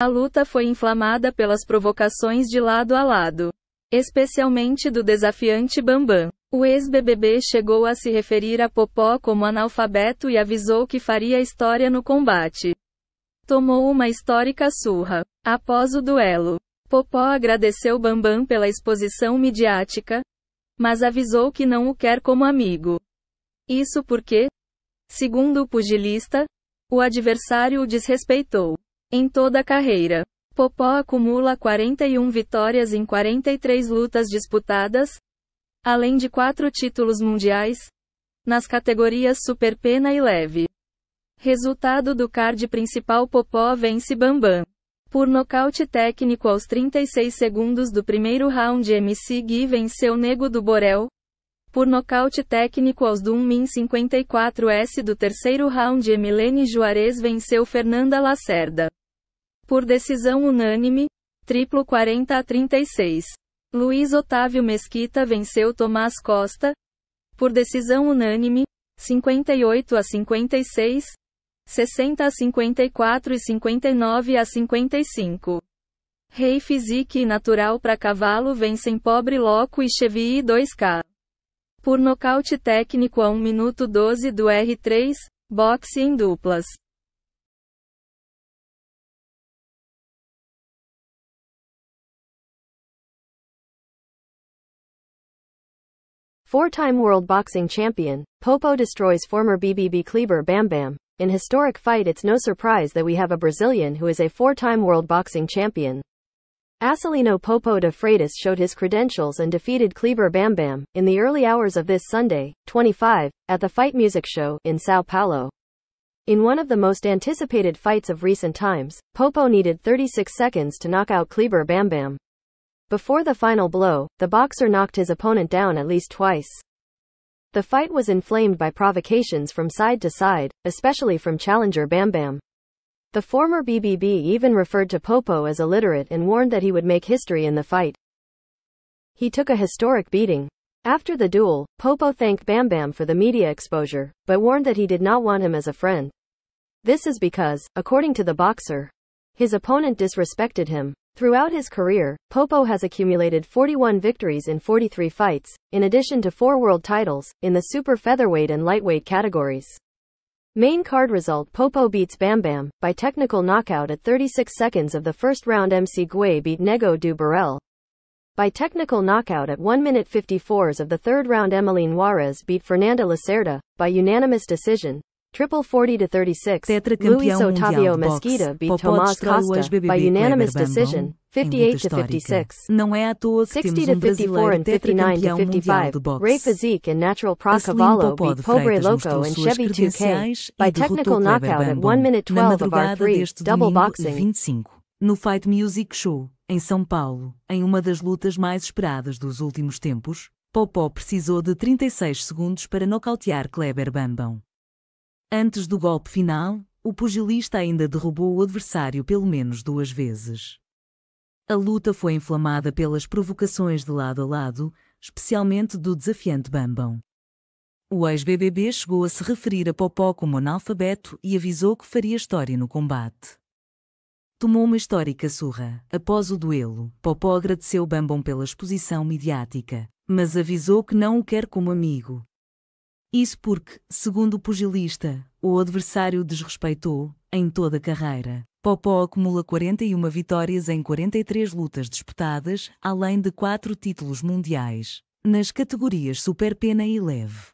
A luta foi inflamada pelas provocações de lado a lado, especialmente do desafiante Bambam. O ex-BBB chegou a se referir a Popó como analfabeto e avisou que faria história no combate. Tomou uma histórica surra. Após o duelo, Popó agradeceu Bambam pela exposição midiática, mas avisou que não o quer como amigo. Isso porque, segundo o pugilista, o adversário o desrespeitou. Em toda a carreira, Popó acumula 41 vitórias em 43 lutas disputadas, além de quatro títulos mundiais, nas categorias Super Pena e Leve. Resultado do card principal Popó vence Bambam. Por nocaute técnico aos 36 segundos do primeiro round MC Gui venceu Nego do Borel. Por nocaute técnico aos do 1 min 54S do terceiro round Emilene Juarez venceu Fernanda Lacerda. Por decisão unânime, triplo 40 a 36. Luiz Otávio Mesquita venceu Tomás Costa, por decisão unânime, 58 a 56, 60 a 54 e 59 a 55. Rei Physique e Natural para Cavalo vencem Pobre Loco e Chevy 2K. Por nocaute técnico a 1 minuto 12 do R3, boxe em duplas. Four-time world boxing champion, Popo destroys former BBB Kleber Bam Bam. In historic fight it's no surprise that we have a Brazilian who is a four-time world boxing champion. Asselino Popo de Freitas showed his credentials and defeated Kleber Bam Bam, in the early hours of this Sunday, 25, at the Fight Music Show, in Sao Paulo. In one of the most anticipated fights of recent times, Popo needed 36 seconds to knock out Kleber Bam Bam. Before the final blow, the boxer knocked his opponent down at least twice. The fight was inflamed by provocations from side to side, especially from challenger Bam Bam. The former BBB even referred to Popo as illiterate and warned that he would make history in the fight. He took a historic beating. After the duel, Popo thanked Bam Bam for the media exposure, but warned that he did not want him as a friend. This is because, according to the boxer, his opponent disrespected him. Throughout his career, Popo has accumulated 41 victories in 43 fights, in addition to four world titles, in the super featherweight and lightweight categories. Main card result Popo beats Bam Bam, by technical knockout at 36 seconds of the first round MC Gui beat Nego du Burel. By technical knockout at 1 minute 54s of the third round Emeline Juarez beat Fernanda Lacerda, by unanimous decision. Triple 40 to 36. Tetracampeão Otavio mundial Mesquita beat Popó Tomás Costa by unanimous decision, 58 to 56. Não é à toa que 60 temos um brasileiro tetracampeão mundial de boxe. Ray Physique and Natural Pro Cavallo beat Pobre Loco and Chevy 2K by technical knockout at 1 minute 12 of R3 double boxing. 25, no Fight Music Show, em São Paulo, em uma das lutas mais esperadas dos últimos tempos, Popó precisou de 36 segundos para nocautear Kleber Bambam. Antes do golpe final, o pugilista ainda derrubou o adversário pelo menos duas vezes. A luta foi inflamada pelas provocações de lado a lado, especialmente do desafiante Bambam. O ex-BBB chegou a se referir a Popó como analfabeto e avisou que faria história no combate. Tomou uma histórica surra. Após o duelo, Popó agradeceu Bambam pela exposição midiática, mas avisou que não o quer como amigo isso porque, segundo o pugilista, o adversário desrespeitou, em toda a carreira. Popó acumula 41 vitórias em 43 lutas disputadas, além de 4 títulos mundiais, nas categorias Super Pena e Leve.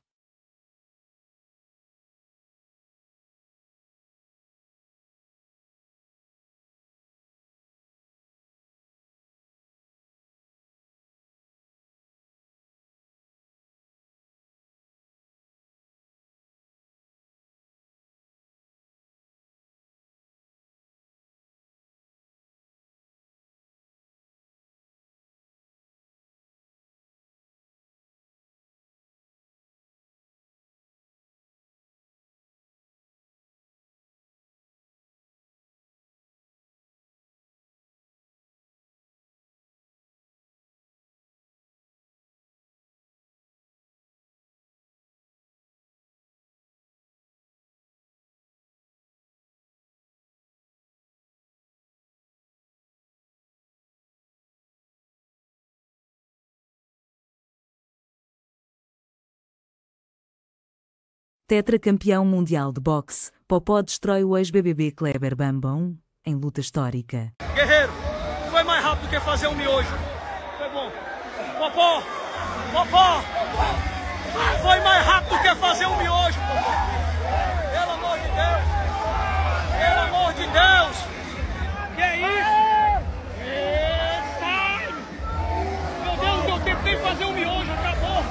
Tetracampeão mundial de boxe, Popó destrói o ex-BBB Kleber Bambam em luta histórica. Guerreiro, foi mais rápido que fazer um miojo. Foi bom. Popó, Popó, foi mais rápido que fazer um miojo. Pelo amor de Deus. Pelo amor de Deus. Que é isso? Meu Deus, eu tentei fazer um miojo, acabou.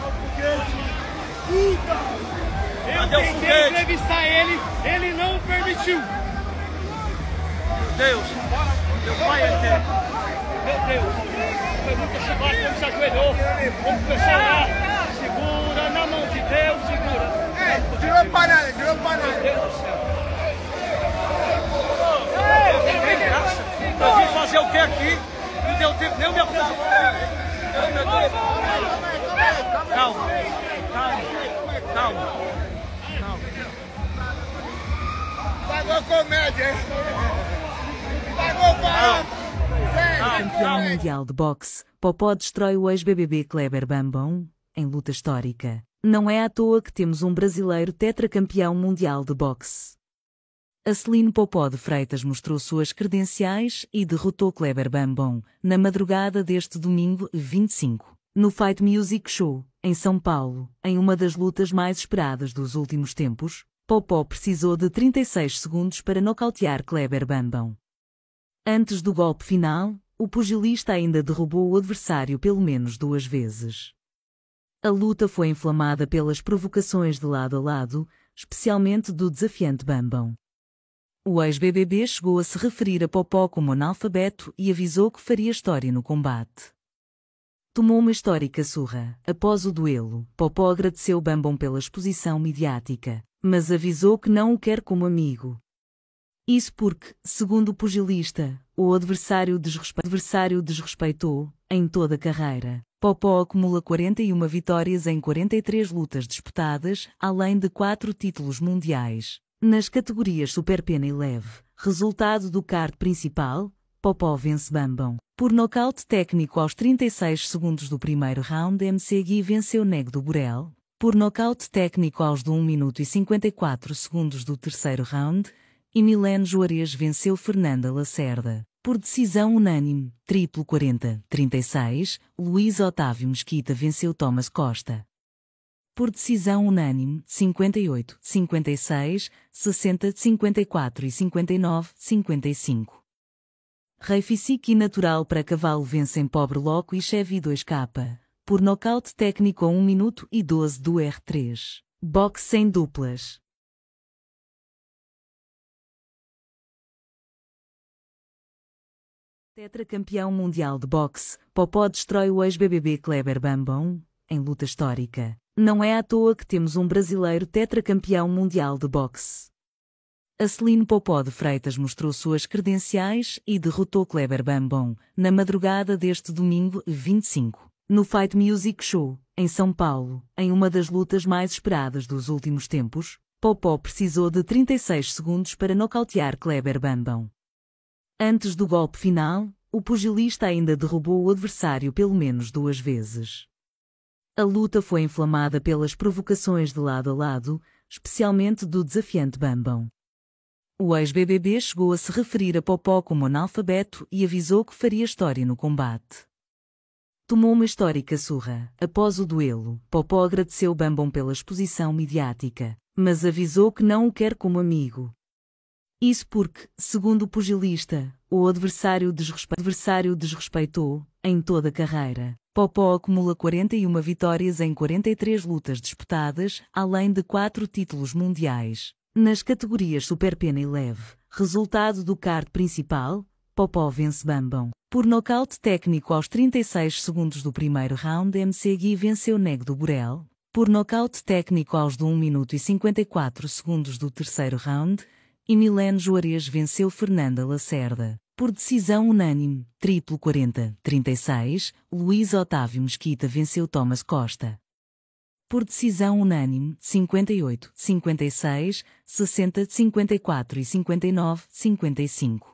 Puta. Cadê o entrevistar ele, ele não permitiu. Meu Deus, meu pai é teu, Meu Deus, foi muito chibata, ele se ajoelhou. Vamos começar lá. Segura na mão de Deus, segura. É, tirou panela, tirou panela. Meu Deus do céu. Eu vim fazer o que aqui? Não deu tempo nem eu me apresentar. Calma, calma, calma. Pagou comédia. Pagou Campeão Mundial de Boxe, Popó destrói o ex-BBB Kleber Bambão, em luta histórica. Não é à toa que temos um brasileiro tetracampeão mundial de boxe. A Celine Popó de Freitas mostrou suas credenciais e derrotou Kleber Bambon na madrugada deste domingo 25, no Fight Music Show, em São Paulo, em uma das lutas mais esperadas dos últimos tempos, Popó precisou de 36 segundos para nocautear Kleber Bambam. Antes do golpe final, o pugilista ainda derrubou o adversário pelo menos duas vezes. A luta foi inflamada pelas provocações de lado a lado, especialmente do desafiante Bambam. O ex-BBB chegou a se referir a Popó como analfabeto e avisou que faria história no combate. Tomou uma histórica surra. Após o duelo, Popó agradeceu Bambam pela exposição midiática, mas avisou que não o quer como amigo. Isso porque, segundo o pugilista, o adversário, desrespe... adversário desrespeitou, em toda a carreira. Popó acumula 41 vitórias em 43 lutas disputadas, além de 4 títulos mundiais. Nas categorias Super Pena e Leve, resultado do card principal, Popó vence Bambam. Por nocaute técnico aos 36 segundos do primeiro round, MCG venceu Nego do Borel, por nocaute técnico aos de 1 minuto e 54 segundos do terceiro round, e Milene Juarez venceu Fernanda Lacerda. Por decisão unânime, triplo 40-36, Luiz Otávio Mesquita venceu Thomas Costa. Por decisão unânime, 58, 56, 60, 54 e 59, 55. Rei Fisic e Natural para Cavalo vencem Pobre Loco e Chevy 2K por nocaute técnico a 1 minuto e 12 do R3. Boxe sem duplas. Tetracampeão mundial de boxe, Popó destrói o ex-BBB Kleber Bambon, em luta histórica. Não é à toa que temos um brasileiro tetracampeão mundial de boxe. Aceline Popó de Freitas mostrou suas credenciais e derrotou Kleber Bambon na madrugada deste domingo 25 no Fight Music Show, em São Paulo, em uma das lutas mais esperadas dos últimos tempos, Popó precisou de 36 segundos para nocautear Kleber Bambam. Antes do golpe final, o pugilista ainda derrubou o adversário pelo menos duas vezes. A luta foi inflamada pelas provocações de lado a lado, especialmente do desafiante Bambam. O ex-BBB chegou a se referir a Popó como analfabeto e avisou que faria história no combate. Tomou uma histórica surra. Após o duelo, Popó agradeceu Bambam pela exposição midiática, mas avisou que não o quer como amigo. Isso porque, segundo o pugilista, o adversário, desrespe... adversário desrespeitou, em toda a carreira. Popó acumula 41 vitórias em 43 lutas disputadas, além de 4 títulos mundiais. Nas categorias Super Pena e Leve, resultado do card principal, Popó vence Bambam. Por nocaute técnico aos 36 segundos do primeiro round, MC Gui venceu Neg do Burel. Por nocaute técnico aos de 1 minuto e 54 segundos do terceiro round, e Milene Juarez venceu Fernanda Lacerda. Por decisão unânime, triplo 40-36, Luiz Otávio Mesquita venceu Thomas Costa. Por decisão unânime, 58-56, 60-54 e 59-55.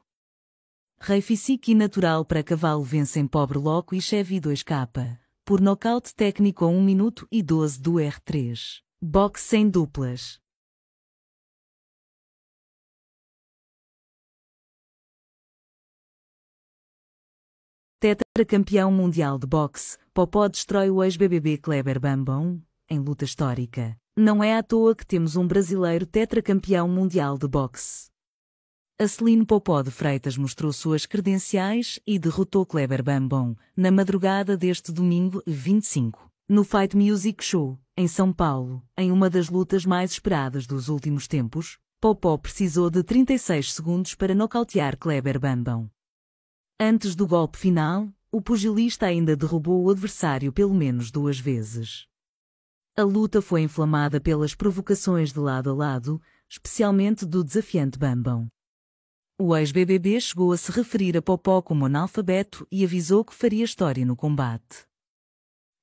Rei e natural para cavalo vencem pobre Loco e Chevy 2K. Por nocaute técnico a 1 minuto e 12 do R3. Boxe sem duplas. campeão mundial de boxe, Popó destrói o ex-BBB Kleber Bambam, em luta histórica. Não é à toa que temos um brasileiro tetracampeão mundial de boxe. Celine Popó de Freitas mostrou suas credenciais e derrotou Kleber Bambon na madrugada deste domingo 25, no Fight Music Show, em São Paulo, em uma das lutas mais esperadas dos últimos tempos. Popó precisou de 36 segundos para nocautear Kleber Bambon. Antes do golpe final, o pugilista ainda derrubou o adversário pelo menos duas vezes. A luta foi inflamada pelas provocações de lado a lado, especialmente do desafiante Bambom. O ex-BBB chegou a se referir a Popó como analfabeto e avisou que faria história no combate.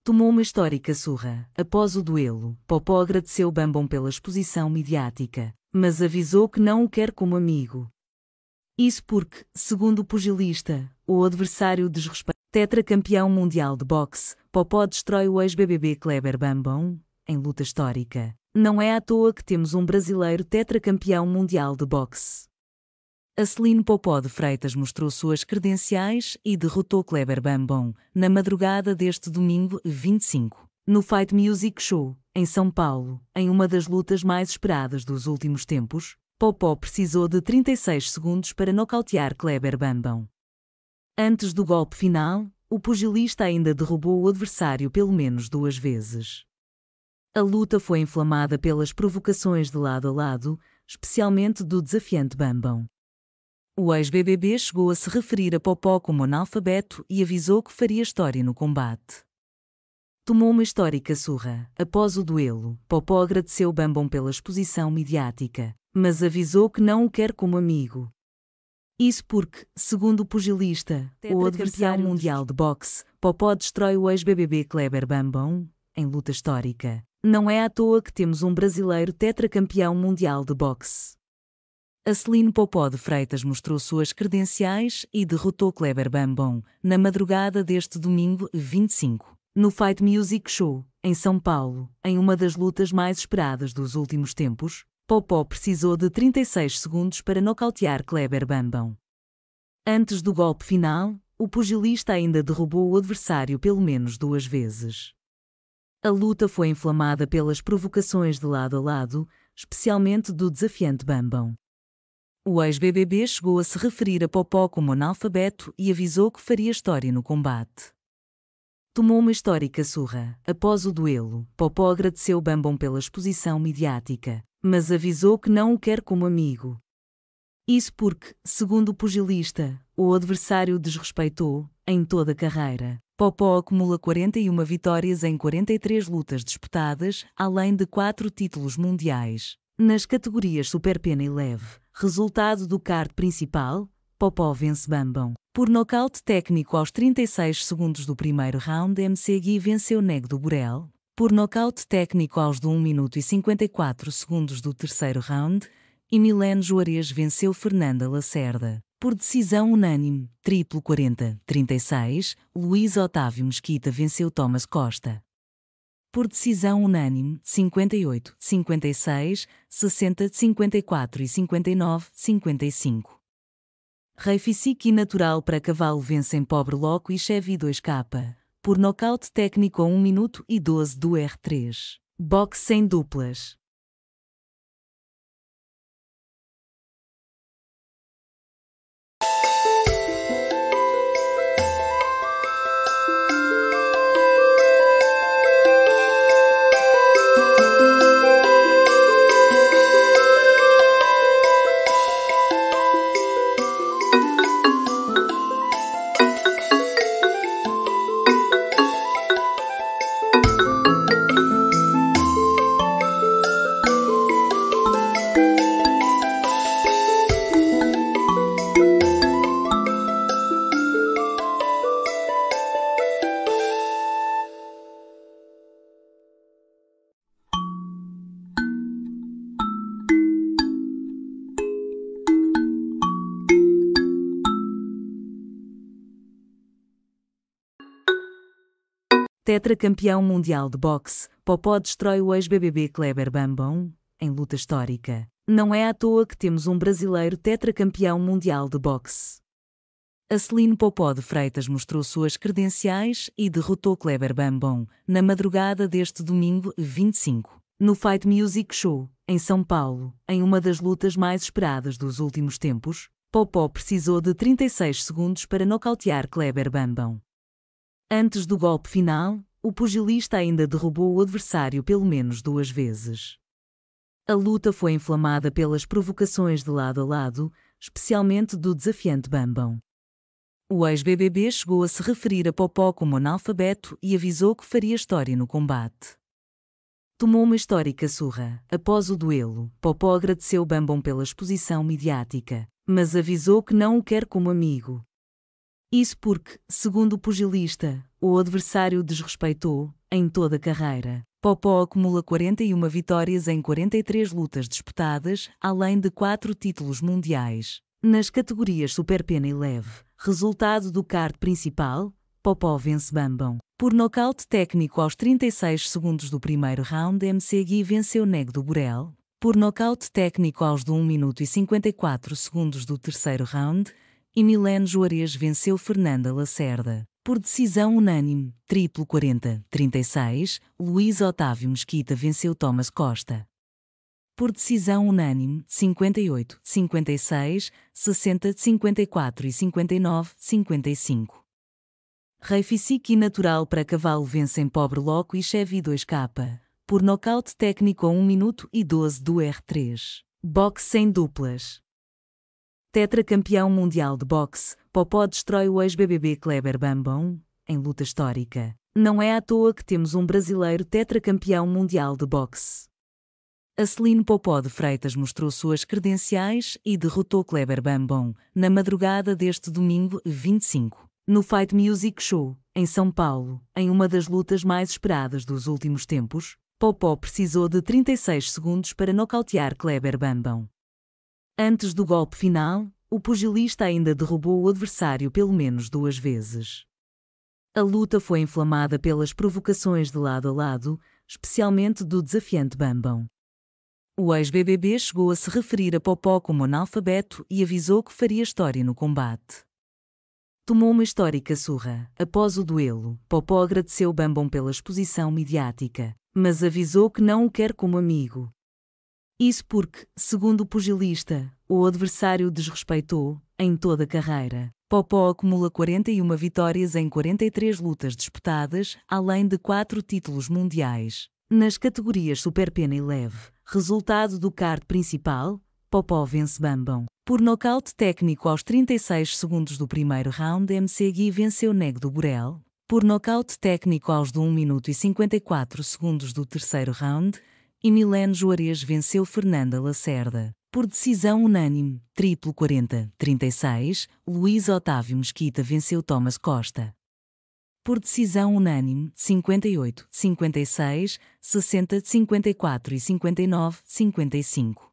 Tomou uma histórica surra. Após o duelo, Popó agradeceu Bambam pela exposição midiática, mas avisou que não o quer como amigo. Isso porque, segundo o pugilista, o adversário desrespeita tetracampeão mundial de boxe, Popó destrói o ex-BBB Kleber Bambam, em luta histórica. Não é à toa que temos um brasileiro tetracampeão mundial de boxe. A Celine Popó de Freitas mostrou suas credenciais e derrotou Kleber Bambon na madrugada deste domingo 25, no Fight Music Show, em São Paulo, em uma das lutas mais esperadas dos últimos tempos. Popó precisou de 36 segundos para nocautear Kleber Bambon. Antes do golpe final, o pugilista ainda derrubou o adversário pelo menos duas vezes. A luta foi inflamada pelas provocações de lado a lado, especialmente do desafiante Bambom. O ex-BBB chegou a se referir a Popó como analfabeto e avisou que faria história no combate. Tomou uma histórica surra. Após o duelo, Popó agradeceu Bambam pela exposição midiática, mas avisou que não o quer como amigo. Isso porque, segundo o pugilista, o adversário mundial de boxe, Popó destrói o ex-BBB Kleber Bambam, em luta histórica. Não é à toa que temos um brasileiro tetracampeão mundial de boxe. A Celine Popó de Freitas mostrou suas credenciais e derrotou Kleber Bambon na madrugada deste domingo 25, no Fight Music Show, em São Paulo, em uma das lutas mais esperadas dos últimos tempos. Popó precisou de 36 segundos para nocautear Kleber Bambon. Antes do golpe final, o pugilista ainda derrubou o adversário pelo menos duas vezes. A luta foi inflamada pelas provocações de lado a lado, especialmente do desafiante Bambom. O ex-BBB chegou a se referir a Popó como analfabeto e avisou que faria história no combate. Tomou uma histórica surra. Após o duelo, Popó agradeceu Bambam pela exposição midiática, mas avisou que não o quer como amigo. Isso porque, segundo o pugilista, o adversário desrespeitou, em toda a carreira. Popó acumula 41 vitórias em 43 lutas disputadas, além de quatro títulos mundiais. Nas categorias super Pena e Leve, resultado do card principal, Popó vence Bambam. Por nocaute técnico aos 36 segundos do primeiro round, MC Gui venceu Neg do Burel. Por nocaute técnico aos de 1 minuto e 54 segundos do terceiro round, e Milene Juarez venceu Fernanda Lacerda. Por decisão unânime, triplo 40-36, Luiz Otávio Mesquita venceu Thomas Costa por decisão unânime 58, 56, 60, 54 e 59, 55. Rei Fisique natural para cavalo vencem Pobre Loco e Chevy 2K, por nocaute técnico a 1 minuto e 12 do R3. Boxe sem duplas. Tetracampeão mundial de boxe, Popó destrói o ex-BBB Kleber Bambam em luta histórica. Não é à toa que temos um brasileiro tetracampeão mundial de boxe. A Celine Popó de Freitas mostrou suas credenciais e derrotou Kleber Bambam na madrugada deste domingo 25, no Fight Music Show, em São Paulo, em uma das lutas mais esperadas dos últimos tempos. Popó precisou de 36 segundos para nocautear Kleber Bambam. Antes do golpe final, o pugilista ainda derrubou o adversário pelo menos duas vezes. A luta foi inflamada pelas provocações de lado a lado, especialmente do desafiante Bambam. O ex-BBB chegou a se referir a Popó como analfabeto e avisou que faria história no combate. Tomou uma histórica surra. Após o duelo, Popó agradeceu Bambam pela exposição midiática, mas avisou que não o quer como amigo isso porque, segundo o pugilista, o adversário desrespeitou, em toda a carreira. Popó acumula 41 vitórias em 43 lutas disputadas, além de 4 títulos mundiais. Nas categorias Super Pena e Leve, resultado do card principal, Popó vence Bambam. Por nocaute técnico aos 36 segundos do primeiro round, MC Gui venceu Nego do Burel. Por nocaute técnico aos de 1 minuto e 54 segundos do terceiro round, e Milene Juarez venceu Fernanda Lacerda. Por decisão unânime, triplo 40-36, Luiz Otávio Mesquita venceu Thomas Costa. Por decisão unânime, 58, 56, 60, 54 e 59, 55. Rei Natural para Cavalo vencem Pobre Loco e Chevy 2K. Por nocaute técnico a 1 minuto e 12 do R3. Boxe sem duplas. Tetracampeão mundial de boxe, Popó destrói o ex-BBB Kleber Bambam em luta histórica. Não é à toa que temos um brasileiro tetracampeão mundial de boxe. A Celine Popó de Freitas mostrou suas credenciais e derrotou Kleber Bambam na madrugada deste domingo 25, no Fight Music Show, em São Paulo, em uma das lutas mais esperadas dos últimos tempos. Popó precisou de 36 segundos para nocautear Kleber Bambam. Antes do golpe final, o pugilista ainda derrubou o adversário pelo menos duas vezes. A luta foi inflamada pelas provocações de lado a lado, especialmente do desafiante Bambam. O ex-BBB chegou a se referir a Popó como analfabeto e avisou que faria história no combate. Tomou uma histórica surra. Após o duelo, Popó agradeceu Bambam pela exposição midiática, mas avisou que não o quer como amigo, isso porque, segundo o pugilista, o adversário desrespeitou, em toda a carreira. Popó acumula 41 vitórias em 43 lutas disputadas, além de 4 títulos mundiais. Nas categorias Super Pena e Leve, resultado do card principal, Popó vence Bambam. Por nocaute técnico aos 36 segundos do primeiro round, MC Gui venceu Nego do Burel. Por nocaute técnico aos de 1 minuto e 54 segundos do terceiro round, e Milene Juarez venceu Fernanda Lacerda. Por decisão unânime, triplo 40-36, Luiz Otávio Mesquita venceu Thomas Costa. Por decisão unânime, 58, 56, 60, 54 e 59, 55.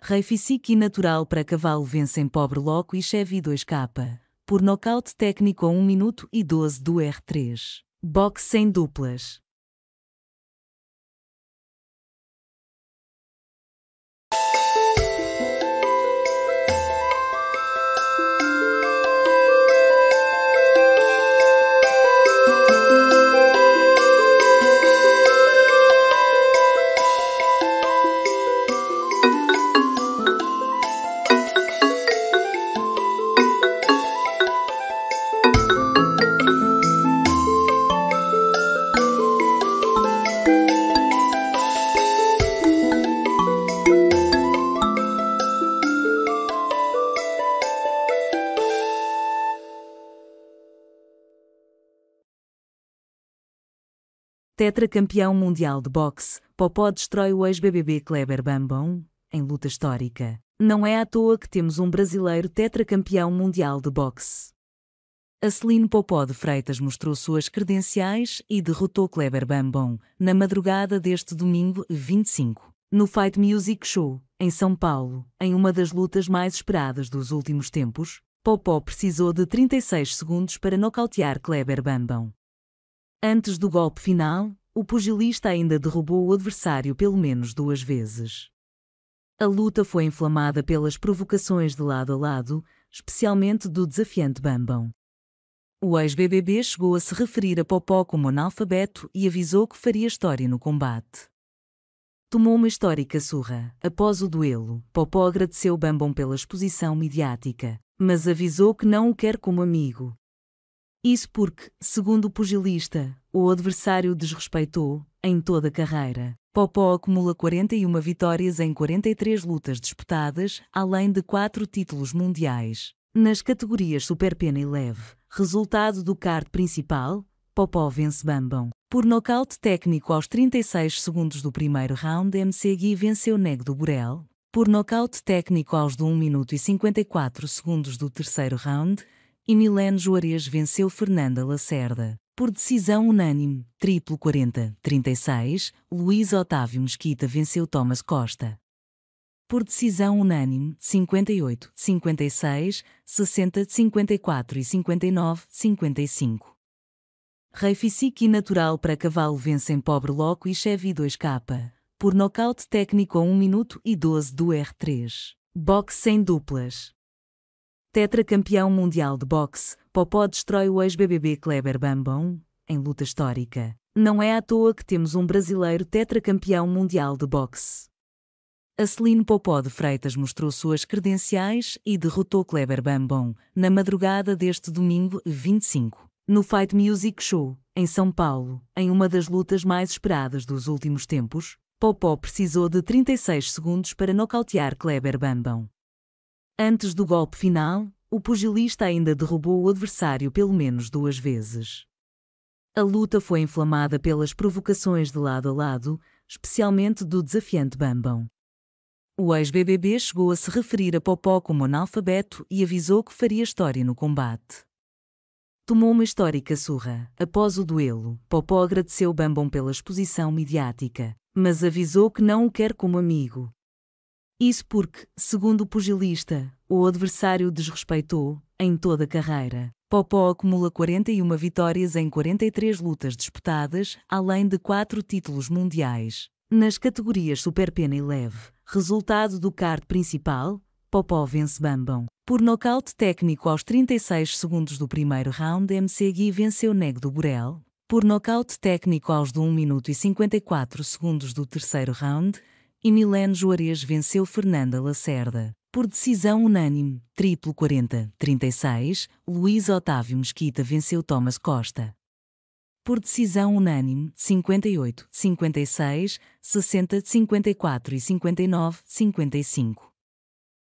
Rei Fisic e Natural para Cavalo vencem Pobre Loco e Chevy 2K. Por nocaute técnico a 1 minuto e 12 do R3. Boxe sem duplas. Tetracampeão mundial de boxe, Popó destrói o ex-BBB Kleber Bambão em luta histórica. Não é à toa que temos um brasileiro tetracampeão mundial de boxe. A Celine Popó de Freitas mostrou suas credenciais e derrotou Kleber Bambão na madrugada deste domingo 25, no Fight Music Show, em São Paulo, em uma das lutas mais esperadas dos últimos tempos. Popó precisou de 36 segundos para nocautear Kleber Bambão. Antes do golpe final, o pugilista ainda derrubou o adversário pelo menos duas vezes. A luta foi inflamada pelas provocações de lado a lado, especialmente do desafiante Bambam. O ex-BBB chegou a se referir a Popó como analfabeto e avisou que faria história no combate. Tomou uma histórica surra. Após o duelo, Popó agradeceu Bambam pela exposição midiática, mas avisou que não o quer como amigo isso porque, segundo o pugilista, o adversário desrespeitou, em toda a carreira. Popó acumula 41 vitórias em 43 lutas disputadas, além de 4 títulos mundiais. Nas categorias Super Pena e Leve, resultado do card principal, Popó vence Bambam. Por nocaute técnico aos 36 segundos do primeiro round, MC Gui venceu Neg do Burel. Por nocaute técnico aos de 1 minuto e 54 segundos do terceiro round, e Milene Juarez venceu Fernanda Lacerda. Por decisão unânime, triplo 40-36, Luiz Otávio Mesquita venceu Thomas Costa. Por decisão unânime, 58, 56, 60, 54 e 59, 55. Rei e Natural para Cavalo vencem Pobre Loco e Chevy 2K. Por nocaute técnico a 1 minuto e 12 do R3. Boxe sem duplas. Tetracampeão mundial de boxe, Popó destrói o ex-BBB Kleber Bambam em luta histórica. Não é à toa que temos um brasileiro tetracampeão mundial de boxe. Aceline Popó de Freitas mostrou suas credenciais e derrotou Kleber Bambam na madrugada deste domingo 25, no Fight Music Show, em São Paulo, em uma das lutas mais esperadas dos últimos tempos. Popó precisou de 36 segundos para nocautear Kleber Bambam. Antes do golpe final, o pugilista ainda derrubou o adversário pelo menos duas vezes. A luta foi inflamada pelas provocações de lado a lado, especialmente do desafiante Bambam. O ex-BBB chegou a se referir a Popó como analfabeto e avisou que faria história no combate. Tomou uma histórica surra. Após o duelo, Popó agradeceu Bambam pela exposição midiática, mas avisou que não o quer como amigo, isso porque, segundo o pugilista, o adversário desrespeitou, em toda a carreira. Popó acumula 41 vitórias em 43 lutas disputadas, além de 4 títulos mundiais. Nas categorias Super Pena e Leve, resultado do card principal, Popó vence Bambam. Por nocaute técnico aos 36 segundos do primeiro round, MC Gui venceu Neg do Burel, por nocaute técnico aos de 1 minuto e 54 segundos do terceiro round, e Milene Juarez venceu Fernanda Lacerda. Por decisão unânime, triplo 40-36, Luiz Otávio Mesquita venceu Thomas Costa. Por decisão unânime, 58, 56, 60, 54 e 59, 55.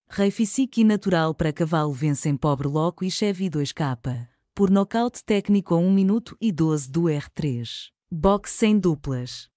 Rei Fisic e Natural para Cavalo vencem Pobre Loco e Chevy 2K. Por nocaute técnico a 1 minuto e 12 do R3. Boxe sem duplas.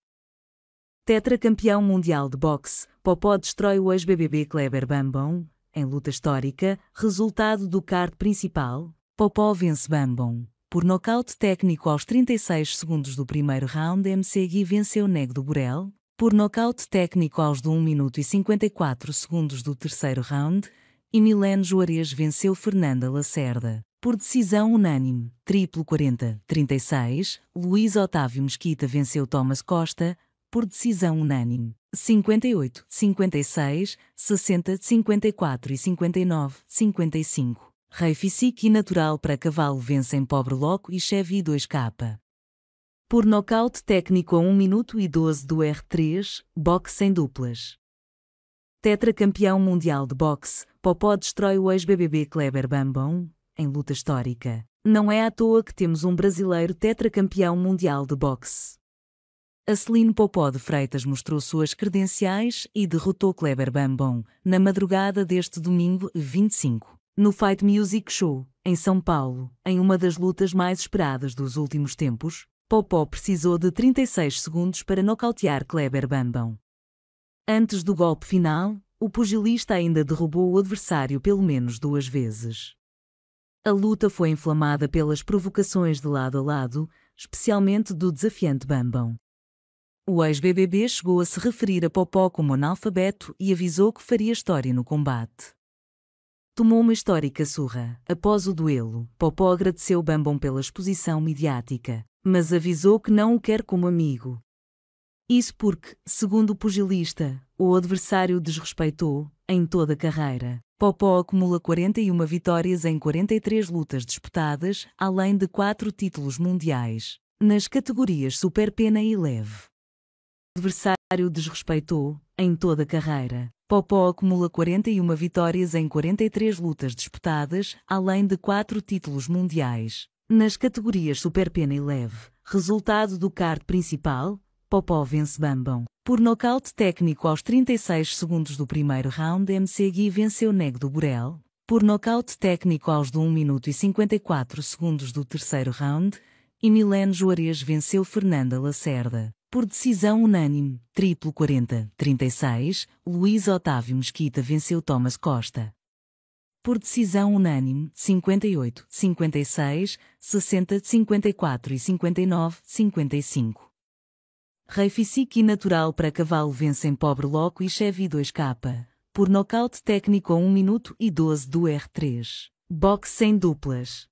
Tetracampeão mundial de boxe, Popó destrói o ex-BBB Kleber Bambon, em luta histórica, resultado do card principal, Popó vence Bambon. Por nocaute técnico aos 36 segundos do primeiro round, MC Gui venceu Nego do Borel. Por nocaute técnico aos de 1 minuto e 54 segundos do terceiro round, e Milene Juarez venceu Fernanda Lacerda. Por decisão unânime, triplo 40-36, Luiz Otávio Mesquita venceu Thomas Costa, por decisão unânime. 58, 56, 60, 54 e 59, 55. Rei Fisic e Natural para Cavalo vencem Pobre Loco e Chevy 2K. Por nocaute técnico a 1 minuto e 12 do R3, boxe em duplas. Tetracampeão mundial de boxe, Popó destrói o ex-BBB Kleber Bambon, em luta histórica. Não é à toa que temos um brasileiro tetracampeão mundial de boxe. A Celine Popó de Freitas mostrou suas credenciais e derrotou Kleber Bambon na madrugada deste domingo 25, no Fight Music Show, em São Paulo, em uma das lutas mais esperadas dos últimos tempos. Popó precisou de 36 segundos para nocautear Kleber Bambon. Antes do golpe final, o pugilista ainda derrubou o adversário pelo menos duas vezes. A luta foi inflamada pelas provocações de lado a lado, especialmente do desafiante Bambom. O ex-BBB chegou a se referir a Popó como analfabeto e avisou que faria história no combate. Tomou uma histórica surra. Após o duelo, Popó agradeceu Bambam pela exposição midiática, mas avisou que não o quer como amigo. Isso porque, segundo o pugilista, o adversário desrespeitou, em toda a carreira, Popó acumula 41 vitórias em 43 lutas disputadas, além de 4 títulos mundiais, nas categorias Super Pena e Leve adversário desrespeitou, em toda a carreira. Popó acumula 41 vitórias em 43 lutas disputadas, além de 4 títulos mundiais. Nas categorias Super Pena e Leve, resultado do card principal, Popó vence Bambam. Por nocaute técnico aos 36 segundos do primeiro round, MC Gui venceu Neg do Burel. Por nocaute técnico aos de 1 minuto e 54 segundos do terceiro round, e Milene Juarez venceu Fernanda Lacerda. Por decisão unânime, triplo 40-36, Luiz Otávio Mesquita venceu Thomas Costa. Por decisão unânime, 58, 56, 60, 54 e 59, 55. Rei Fisic e Natural para Cavalo vencem Pobre Loco e Chevy 2K. Por nocaute técnico a 1 minuto e 12 do R3. Boxe sem duplas.